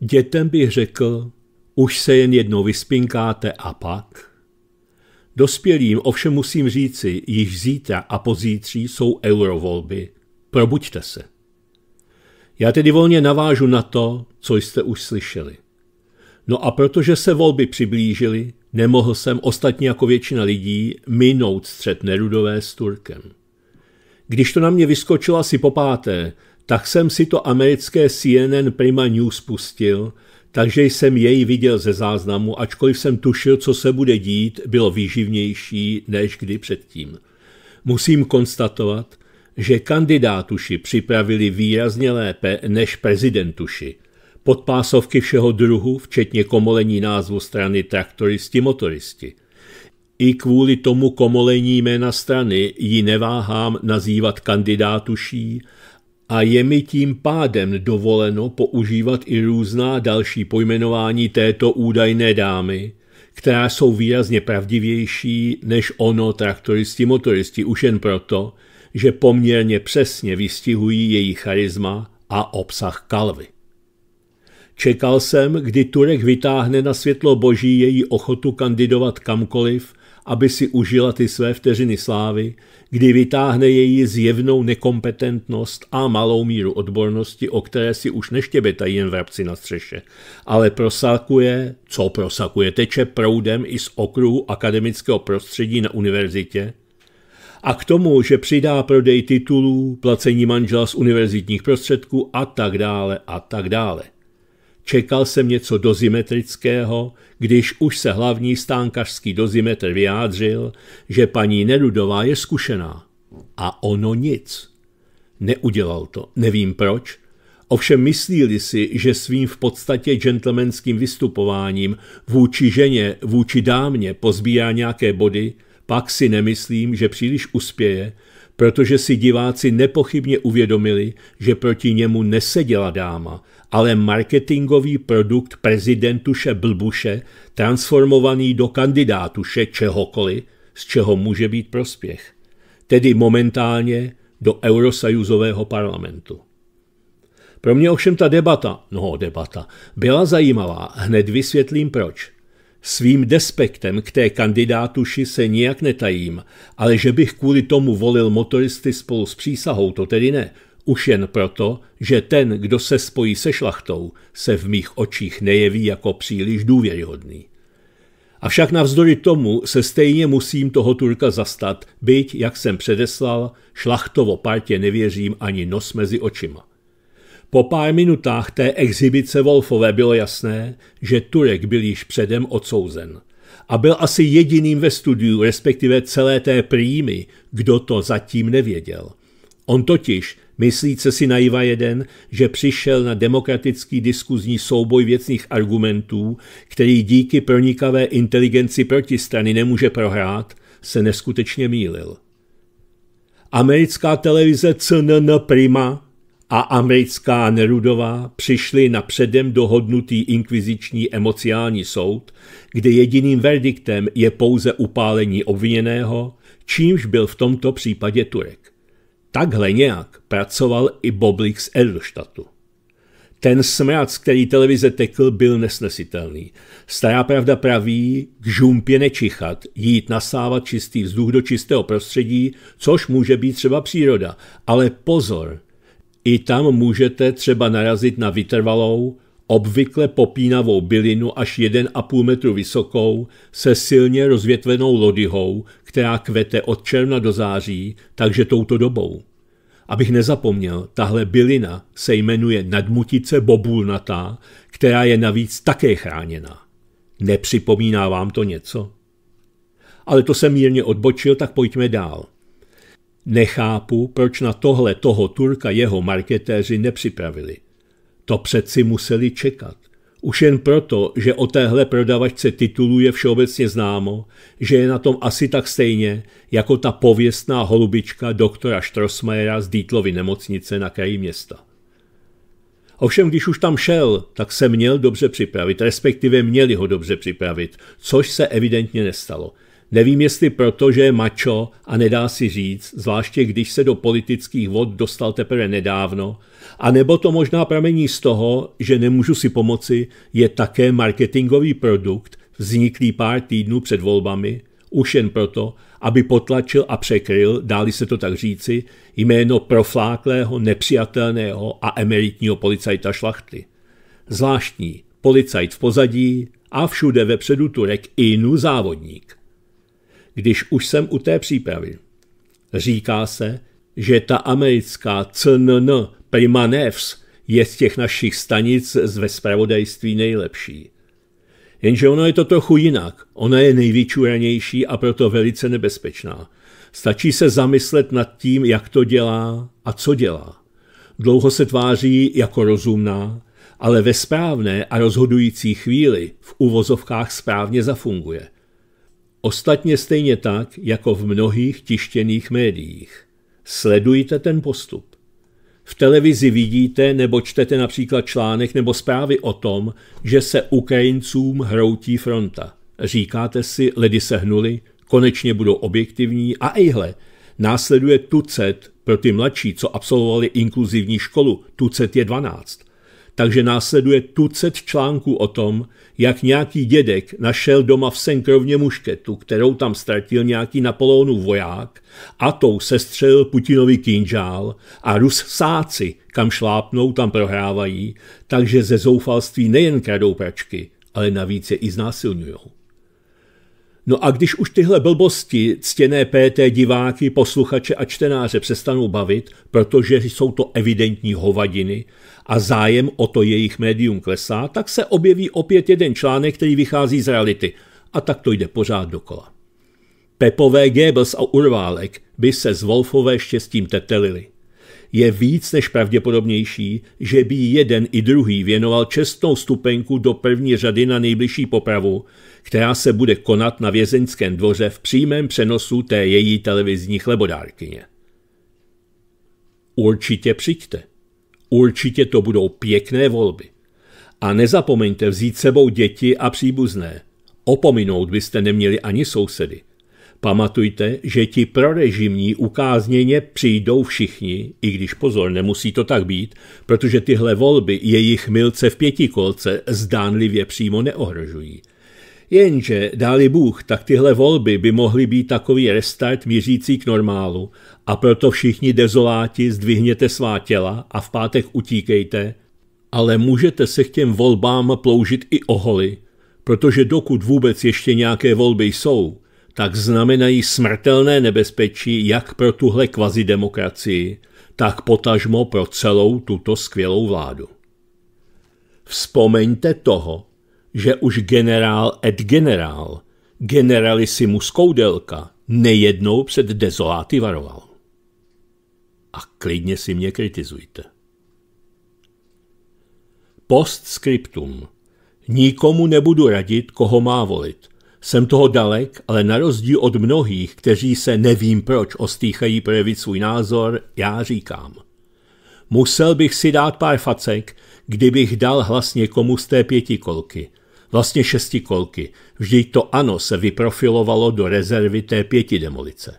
Dětem bych řekl, už se jen jednou vyspinkáte a pak? Dospělým ovšem musím říci, již zítra a pozítří jsou eurovolby. Probuďte se. Já tedy volně navážu na to, co jste už slyšeli. No a protože se volby přiblížily, nemohl jsem ostatně jako většina lidí minout střed Nerudové s Turkem. Když to na mě vyskočilo asi po páté, tak jsem si to americké CNN Prima News pustil, takže jsem jej viděl ze záznamu, ačkoliv jsem tušil, co se bude dít, bylo výživnější než kdy předtím. Musím konstatovat, že kandidátuši připravili výrazně lépe než prezidentuši. Podpásovky všeho druhu, včetně komolení názvu strany traktoristi-motoristi. I kvůli tomu komolení jména strany ji neváhám nazývat kandidátuší a je mi tím pádem dovoleno používat i různá další pojmenování této údajné dámy, která jsou výrazně pravdivější než ono traktoristi motoristi už jen proto, že poměrně přesně vystihují její charisma a obsah kalvy. Čekal jsem, kdy Turek vytáhne na světlo boží její ochotu kandidovat kamkoliv aby si užila ty své vteřiny slávy, kdy vytáhne její zjevnou nekompetentnost a malou míru odbornosti, o které si už neštěbetají jen vrabci na střeše, ale prosakuje, co prosakuje, teče proudem i z okruhu akademického prostředí na univerzitě, a k tomu, že přidá prodej titulů, placení manžela z univerzitních prostředků a tak dále a tak dále. Čekal jsem něco dozimetrického, když už se hlavní stánkařský dozimetr vyjádřil, že paní Nerudová je zkušená. A ono nic. Neudělal to, nevím proč, Ovšem myslíli si, že svým v podstatě gentlemanským vystupováním vůči ženě, vůči dámě pozbírá nějaké body, pak si nemyslím, že příliš uspěje, protože si diváci nepochybně uvědomili, že proti němu neseděla dáma, ale marketingový produkt prezidentuše Blbuše, transformovaný do kandidátuše čehokoliv, z čeho může být prospěch. Tedy momentálně do Eurosajuzového parlamentu. Pro mě ovšem ta debata, no debata, byla zajímavá, hned vysvětlím proč. Svým despektem k té kandidátuši se nijak netajím, ale že bych kvůli tomu volil motoristy spolu s přísahou, to tedy ne, už jen proto, že ten, kdo se spojí se šlachtou, se v mých očích nejeví jako příliš důvěryhodný. Avšak navzdory tomu se stejně musím toho Turka zastat, byť, jak jsem předeslal, šlachtovo partě nevěřím ani nos mezi očima. Po pár minutách té exhibice Wolfové bylo jasné, že Turek byl již předem odsouzen. A byl asi jediným ve studiu, respektive celé té prýmy, kdo to zatím nevěděl. On totiž, myslíce si naiva jeden, že přišel na demokratický diskuzní souboj věcných argumentů, který díky pronikavé inteligenci protistrany nemůže prohrát, se neskutečně mýlil. Americká televize CNN Prima a americká Nerudová přišli na předem dohodnutý inkviziční emociální soud, kde jediným verdiktem je pouze upálení obviněného, čímž byl v tomto případě Turek. Takhle nějak pracoval i Boblik z Edelstatu. Ten smrad, který televize tekl, byl nesnesitelný. Stará pravda praví, k žumpě nečichat, jít nasávat čistý vzduch do čistého prostředí, což může být třeba příroda. Ale pozor, i tam můžete třeba narazit na vytrvalou, obvykle popínavou bylinu až 1,5 metru vysokou, se silně rozvětvenou lodyhou, která kvete od června do září, takže touto dobou. Abych nezapomněl, tahle bylina se jmenuje nadmutice bobulnatá, která je navíc také chráněná. Nepřipomíná vám to něco? Ale to jsem mírně odbočil, tak pojďme dál. Nechápu, proč na tohle toho Turka jeho marketéři nepřipravili – to přeci museli čekat. Už jen proto, že o téhle prodavačce titulů je všeobecně známo, že je na tom asi tak stejně, jako ta pověstná holubička doktora Štrosmajera z Dítlovy nemocnice na kraji města. Ovšem, když už tam šel, tak se měl dobře připravit, respektive měli ho dobře připravit, což se evidentně nestalo – Nevím, jestli proto, že je mačo a nedá si říct, zvláště když se do politických vod dostal teprve nedávno, a nebo to možná pramení z toho, že nemůžu si pomoci, je také marketingový produkt, vzniklý pár týdnů před volbami, už jen proto, aby potlačil a překryl, dáli se to tak říci, jméno profláklého, nepřijatelného a emeritního policajta šlachty. Zvláštní, policajt v pozadí a všude vepředu Turek i závodník když už jsem u té přípravy. Říká se, že ta americká CNN Prima Nevs je z těch našich stanic z ve spravodajství nejlepší. Jenže ono je to trochu jinak. Ona je nejvyčuranější a proto velice nebezpečná. Stačí se zamyslet nad tím, jak to dělá a co dělá. Dlouho se tváří jako rozumná, ale ve správné a rozhodující chvíli v uvozovkách správně zafunguje – Ostatně stejně tak, jako v mnohých tištěných médiích. Sledujte ten postup. V televizi vidíte nebo čtete například článek nebo zprávy o tom, že se Ukrajincům hroutí fronta. Říkáte si, ledy se hnuli, konečně budou objektivní a ejhle, následuje tucet pro ty mladší, co absolvovali inkluzivní školu, tucet je 12 takže následuje tucet článků o tom, jak nějaký dědek našel doma v Senkrovně mušketu, kterou tam ztratil nějaký Napoleonův voják a tou sestřelil Putinovi kinžál a sáci, kam šlápnou, tam prohrávají, takže ze zoufalství nejen kradou pračky, ale navíc je i znásilňujou. No a když už tyhle blbosti ctěné PT diváky, posluchače a čtenáře přestanou bavit, protože jsou to evidentní hovadiny a zájem o to jejich médium klesá, tak se objeví opět jeden článek, který vychází z reality. A tak to jde pořád dokola. Pepové Goebbels a Urválek by se z Wolfové štěstím tetelili je víc než pravděpodobnější, že by jeden i druhý věnoval čestnou stupenku do první řady na nejbližší popravu, která se bude konat na vězeňském dvoře v přímém přenosu té její televizní chlebodárkyně. Určitě přijďte. Určitě to budou pěkné volby. A nezapomeňte vzít sebou děti a příbuzné. Opominout byste neměli ani sousedy. Pamatujte, že ti prorežimní ukázněně přijdou všichni, i když pozor, nemusí to tak být, protože tyhle volby jejich milce v pětikolce zdánlivě přímo neohrožují. Jenže, dáli Bůh, tak tyhle volby by mohly být takový restart mířící k normálu a proto všichni dezoláti zdvihněte svá těla a v pátek utíkejte, ale můžete se k těm volbám ploužit i oholi, protože dokud vůbec ještě nějaké volby jsou, tak znamenají smrtelné nebezpečí jak pro tuhle kvazidemokracii, tak potažmo pro celou tuto skvělou vládu. Vzpomeňte toho, že už generál Ed Generál, generalisimus Koudelka, nejednou před dezoláty varoval. A klidně si mě kritizujte. Postscriptum. Nikomu nebudu radit, koho má volit – jsem toho dalek, ale na rozdíl od mnohých, kteří se nevím proč ostýchají projevit svůj názor, já říkám. Musel bych si dát pár facek, kdybych dal hlasně komu z té pětikolky. Vlastně šestikolky. Vždyť to ano se vyprofilovalo do rezervy té pěti demolice.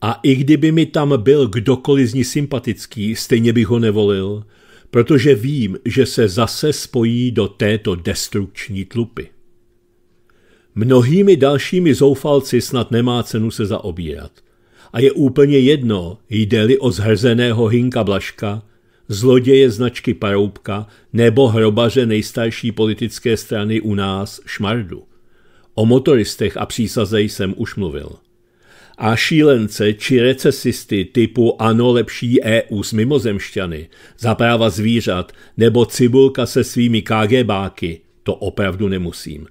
A i kdyby mi tam byl kdokoliv z ní sympatický, stejně bych ho nevolil, protože vím, že se zase spojí do této destrukční tlupy. Mnohými dalšími zoufalci snad nemá cenu se zaobírat. A je úplně jedno, jde-li o zhrzeného Hinka Blaška, zloděje značky Paroubka nebo hrobaře nejstarší politické strany u nás, Šmardu. O motoristech a přísaze jsem už mluvil. A šílence či recesisty typu ano lepší EU s mimozemšťany, zapráva zvířat nebo cibulka se svými KGBáky, to opravdu nemusím.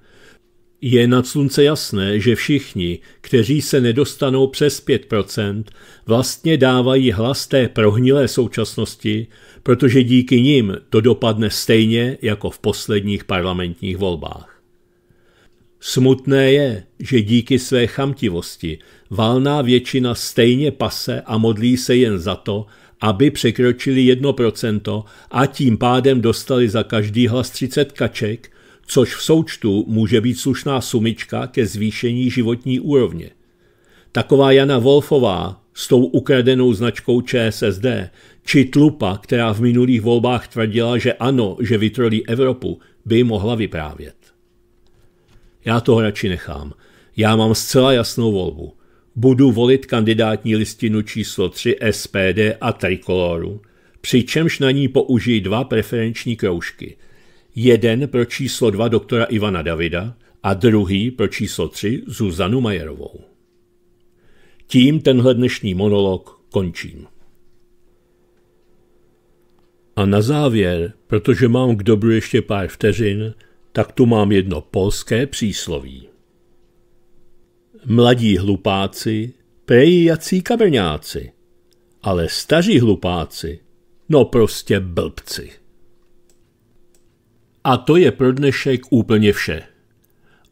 Je nad slunce jasné, že všichni, kteří se nedostanou přes 5%, vlastně dávají hlas té prohnilé současnosti, protože díky nim to dopadne stejně jako v posledních parlamentních volbách. Smutné je, že díky své chamtivosti valná většina stejně pase a modlí se jen za to, aby překročili 1% a tím pádem dostali za každý hlas 30 kaček, což v součtu může být slušná sumička ke zvýšení životní úrovně. Taková Jana Wolfová s tou ukradenou značkou ČSSD, či Tlupa, která v minulých volbách tvrdila, že ano, že vytrolí Evropu, by mohla vyprávět. Já toho radši nechám. Já mám zcela jasnou volbu. Budu volit kandidátní listinu číslo 3 SPD a Trikoloru, přičemž na ní použijí dva preferenční kroužky – Jeden pro číslo dva doktora Ivana Davida a druhý pro číslo tři Zuzanu Majerovou. Tím tenhle dnešní monolog končím. A na závěr, protože mám k dobru ještě pár vteřin, tak tu mám jedno polské přísloví. Mladí hlupáci, prej jací kabrňáci, ale staří hlupáci, no prostě blbci. A to je pro dnešek úplně vše.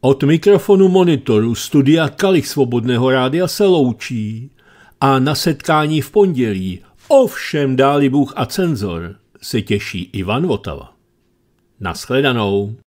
Od mikrofonu monitoru studia Kalich Svobodného rádia se loučí a na setkání v pondělí, ovšem dáli Bůh a cenzor, se těší Ivan Votava. Naschledanou.